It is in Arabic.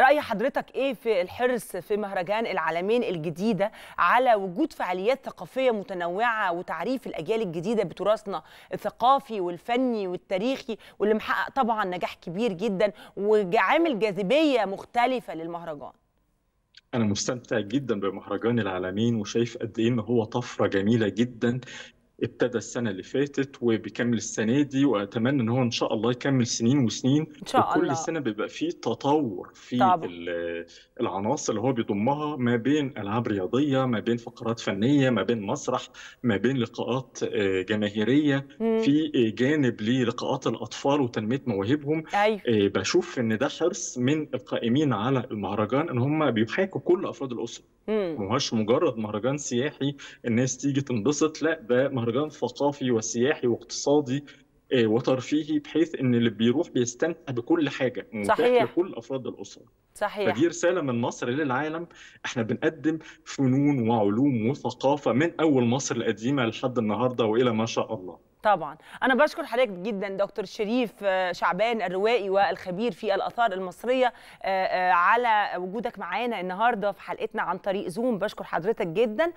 راي حضرتك ايه في الحرص في مهرجان العالمين الجديده على وجود فعاليات ثقافيه متنوعه وتعريف الاجيال الجديده بتراثنا الثقافي والفني والتاريخي واللي محقق طبعا نجاح كبير جدا وعامل جاذبيه مختلفه للمهرجان انا مستمتع جدا بمهرجان العالمين وشايف قد ايه ان هو طفره جميله جدا ابتدى السنه اللي فاتت وبيكمل السنه دي واتمنى ان هو ان شاء الله يكمل سنين وسنين ان شاء وكل الله. سنه بيبقى فيه تطور في طبعا. العناصر اللي هو بيضمها ما بين العاب رياضيه ما بين فقرات فنيه ما بين مسرح ما بين لقاءات آه، جماهيريه مم. في آه، جانب للقاءات الاطفال وتنميه مواهبهم أيوه. آه، بشوف ان ده حرص من القائمين على المهرجان ان هم بيحاكوا كل افراد الاسره ما هوش مجرد مهرجان سياحي الناس تيجي تنبسط لا ده مهرجان مهرجان ثقافي وسياحي واقتصادي آه، وترفيهي بحيث ان اللي بيروح بيستمتع بكل حاجه متاح لكل افراد الاسره صحيح فدي رساله من مصر للعالم احنا بنقدم فنون وعلوم وثقافه من اول مصر القديمه لحد النهارده والى ما شاء الله طبعا انا بشكر حضرتك جدا دكتور شريف آه، شعبان الروائي والخبير في الاثار المصريه آه، على وجودك معانا النهارده في حلقتنا عن طريق زوم بشكر حضرتك جدا